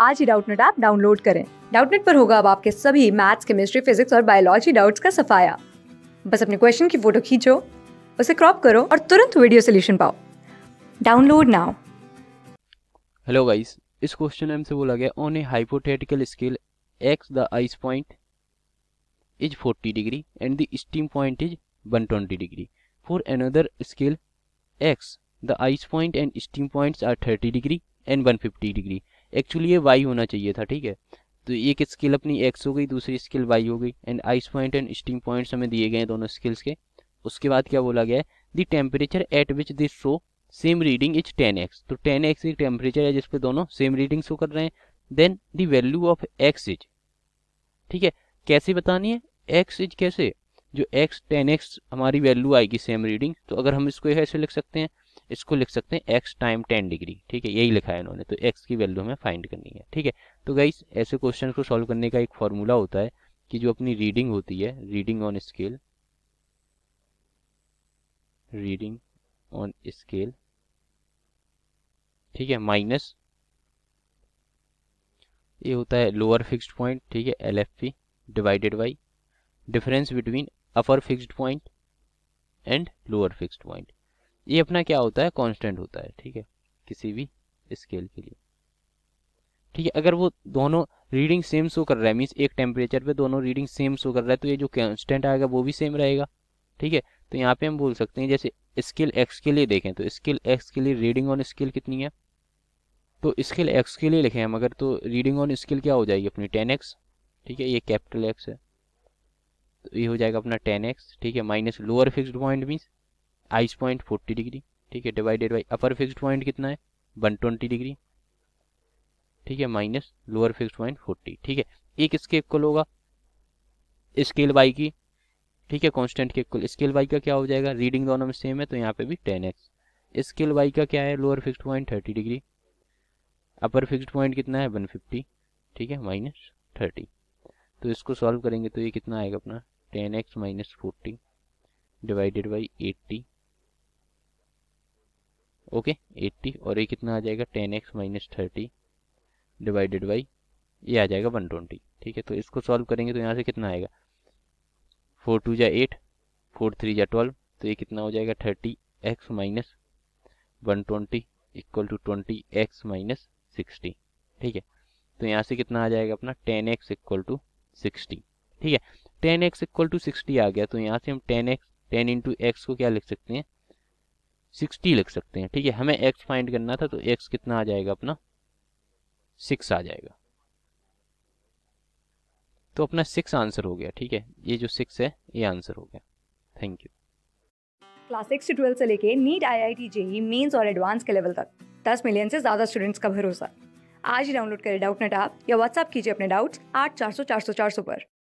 आज ही Doubtnut app download करें डाउटनेट पर होगा अब आपके सभी मैथ्स केमिस्ट्री फिजिक्स और बायोलॉजी डाउट्स का सफाया बस अपने क्वेश्चन की फोटो खींचो उसे क्रॉप करो और तुरंत वीडियो सोल्यूशन पाओ डाउनलोड नाउ हेलो गाइस इस क्वेश्चन में बोला गया on a hypothetical scale X the ice point is 40 degree and the steam point is 120 degree for another scale X the ice point and steam points are 30 degree and 150 degree actually ये Y होना चाहिए था ठीक है तो एक skill अपनी x हो गई दूसरी स्किल वाई हो गई and ice point and steam point हमें दिए गए दोनों स्किल्स के उसके बाद क्या बोला गया है temperature at which this show same reading is ten X तो टेन एक्स एक टेम्परेचर है जिसपे दोनों सेम रीडिंग शो कर रहे हैं then the value of X is ठीक है कैसे बतानी है एक्स इज कैसे जो एक्स टेन एक्स हमारी वैल्यू आएगी सेम रीडिंग तो अगर हम इसको ऐसे लिख सकते हैं इसको लिख सकते हैं एक्स टाइम टेन डिग्री ठीक है यही लिखा है इन्होंने तो एक्स की वैल्यू हमें फाइंड करनी है ठीक है तो गाइस ऐसे क्वेश्चन को सॉल्व करने का एक फॉर्मूला होता है कि जो अपनी रीडिंग होती है reading on scale reading on scale ठीक है माइनस ये होता है लोअर फिक्स्ड पॉइंट ठीक है L F P divided by difference between upper fixed point and lower fixed point ये अपना क्या होता है कांस्टेंट होता है ठीक है किसी भी स्केल के लिए ठीक है अगर वो दोनों रीडिंग सेम शो कर रहा है मीन्स एक टेम्परेचर पे दोनों रीडिंग सेम शो कर रहा है तो ये जो कांस्टेंट आएगा वो भी सेम रहेगा ठीक है तो यहाँ पे हम बोल सकते हैं जैसे स्केल एक्स के लिए देखें तो स्केल एक्स के लिए रीडिंग ऑन स्केल कितनी है तो स्केल एक्स के लिए लिखें हम अगर तो रीडिंग ऑन स्केल क्या हो जाएगी अपनी टेन एक्स ठीक है ये कैपिटल एक्स है तो ये हो जाएगा अपना टेन एक्स ठीक है minus lower fixed point means ice point forty degree ठीक है divided by upper fix point कितना है वन ट्वेंटी डिग्री ठीक है minus lower fix point forty ठीक है एक इसके इक्वल होगा स्केल बाई की ठीक है कॉन्स्टेंट के कुल स्केल बाई का क्या हो जाएगा रीडिंग दोनों में सेम है तो यहाँ पे भी टेन एक्स स्केल वाई का क्या है lower fixed point thirty degree upper fixed point कितना है वन फिफ्टी ठीक है माइनस थर्टी तो इसको सॉल्व करेंगे तो ये कितना आएगा अपना ten X minus forty divided by eighty okay eighty और ये कितना आ जाएगा ten X minus thirty divided by ये आ जाएगा वन ट्वेंटी ठीक है तो इसको सॉल्व करेंगे तो यहाँ से कितना आएगा फोर टू या एट फोर थ्री या ट्वेल्व तो ये कितना हो जाएगा thirty X minus one twenty equal to twenty X minus sixty ठीक है तो यहाँ से कितना आ जाएगा अपना ten X equal to sixty ठीक है ten X equal to sixty आ गया तो यहाँ से हम ten X ten into X को क्या लिख सकते हैं सिक्सटी लिख सकते हैं ठीक है हमें एक्स फाइंड करना था तो एक्स कितना आ जाएगा अपना सिक्स आ जाएगा तो अपना सिक्स आंसर हो गया ठीक है ये जो सिक्स है ये आंसर हो गया थैंक यू क्लास सिक्स से ट्वेल्थ से लेके NEET I I T JEE mains और एडवांस के लेवल तक दस मिलियन से ज़्यादा स्टूडेंट्स का भरोसा आज ही डाउनलोड करें डाउट नेट आप या व्हाट्सअप कीजिए अपने डाउट्स आठ चार सौ चार सौ चार सौ पर